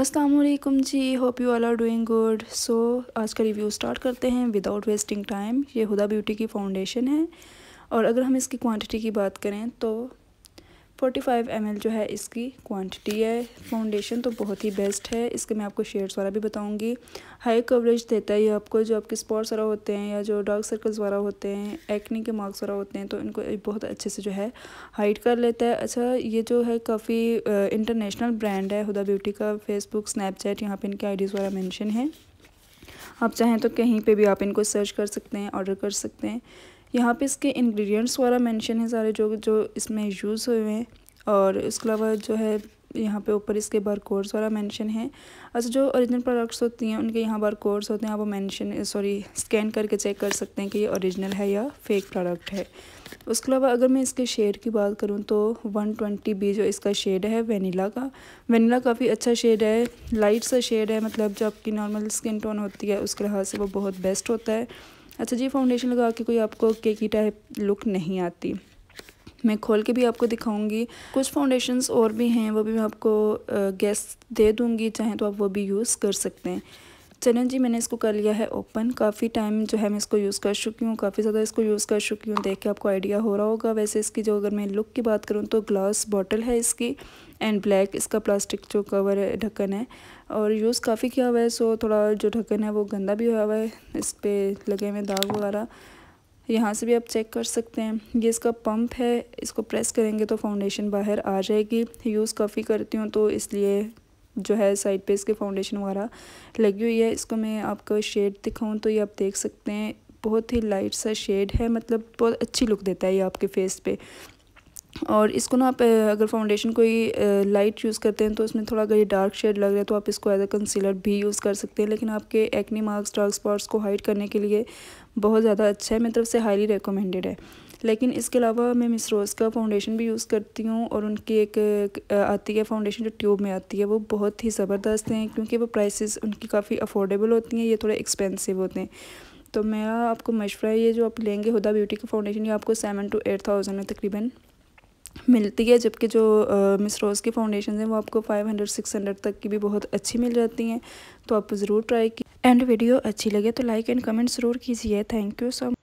Aslam ji hope you all are doing good so आज का review start करते हैं विदाउट वेस्टिंग टाइम ये हुदा ब्यूटी की फाउंडेशन है और अगर हम इसकी क्वांटिटी की बात करें तो 45 ml जो है इसकी क्वांटिटी है फाउंडेशन तो बहुत ही बेस्ट है इसके मैं आपको शेड्स वाला भी बताऊंगी हाई कवरेज देता है ये आपको जो आपके स्पॉट्स वाला होते हैं या जो डार्क सर्कल्स वाला होते हैं एक्नी के मार्क्स वाला होते हैं तो इनको बहुत अच्छे से जो है हाइड कर लेता है अच्छा ये जो है काफ़ी इंटरनेशनल ब्रांड है हुदा ब्यूटी का फेसबुक स्नैपचैट यहाँ पर इनके आईडीज़ वगैरह मैंशन है आप चाहें तो कहीं पर भी आप इनको सर्च कर सकते हैं ऑर्डर कर सकते हैं यहाँ पे इसके इंग्रेडिएंट्स वगैरह मेंशन है सारे जो जो इसमें यूज़ हुए हैं और इसके अलावा जो है यहाँ पे ऊपर इसके बार कोर्स वाला मेंशन है अच्छा जो ओरिजिनल प्रोडक्ट्स होती हैं उनके यहाँ बार कोर्स होते हैं आप वो मेंशन सॉरी स्कैन करके चेक कर सकते हैं कि ये ओरिजिनल है या फेक प्रोडक्ट है उसके अलावा अगर मैं इसके शेड की बात करूँ तो 120 बी जो इसका शेड है वेनीला का वेनीला काफ़ी अच्छा शेड है लाइट सा शेड है मतलब जो आपकी नॉर्मल स्किन टोन होती है उसके लिहाज से वो बहुत बेस्ट होता है अच्छा जी फाउंडेशन लगा के कोई आपको केकी टाइप लुक नहीं आती मैं खोल के भी आपको दिखाऊंगी कुछ फाउंडेशंस और भी हैं वो भी मैं आपको गैस दे दूंगी चाहें तो आप वो भी यूज़ कर सकते हैं चलें जी मैंने इसको कर लिया है ओपन काफ़ी टाइम जो है मैं इसको यूज़ कर चुकी हूँ काफ़ी ज़्यादा इसको यूज़ कर चुकी हूँ देख के आपको आइडिया हो रहा होगा वैसे इसकी जो अगर मैं लुक की बात करूँ तो ग्लास बॉटल है इसकी एंड ब्लैक इसका प्लास्टिक जो कवर है ढक्कन है और यूज़ काफ़ी किया हुआ है सो थोड़ा जो ढक्कन है वो गंदा भी हुआ हुआ है इस पर लगे हुए दाग वगैरह तो यहाँ से भी आप चेक कर सकते हैं ये इसका पंप है इसको प्रेस करेंगे तो फाउंडेशन बाहर आ जाएगी यूज़ काफ़ी करती हूँ तो इसलिए जो है साइड पे इसके फाउंडेशन वगैरह लगी हुई है इसको मैं आपको शेड दिखाऊँ तो ये आप देख सकते हैं बहुत ही लाइट सा शेड है मतलब बहुत अच्छी लुक देता है ये आपके फेस पे और इसको ना आप अगर फाउंडेशन कोई लाइट यूज़ करते हैं तो इसमें थोड़ा अगर ये डार्क शेड लग रहा है तो आप इसको एज अ कंसीलर भी यूज़ कर सकते हैं लेकिन आपके एक्नी मार्क्स डार्क स्पॉट्स को हाइड करने के लिए बहुत ज़्यादा अच्छा है मेरी तरफ से हाईली रिकमेंडेड है लेकिन इसके अलावा मैं मिस रोज़ का फाउंडेशन भी यूज़ करती हूँ और उनकी एक आती है फाउंडेशन जो ट्यूब में आती है वो बहुत ही ज़बरदस्त हैं क्योंकि वो प्राइसेस उनकी काफ़ी अफोर्डेबल होती हैं ये थोड़े एक्सपेंसिव होते हैं तो मेरा आपको मशवरा ये जो आप लेंगे हुदा ब्यूटी का फाउंडेशन ये आपको सेवन टू एट थाउजेंड में तकरीबन मिलती है जबकि जो मिस रोज़ की फाउंडेशन हैं वो आपको 500 600 तक की भी बहुत अच्छी मिल जाती हैं तो आप ज़रूर ट्राई की एंड वीडियो अच्छी लगे तो लाइक एंड कमेंट ज़रूर कीजिए थैंक यू सो मच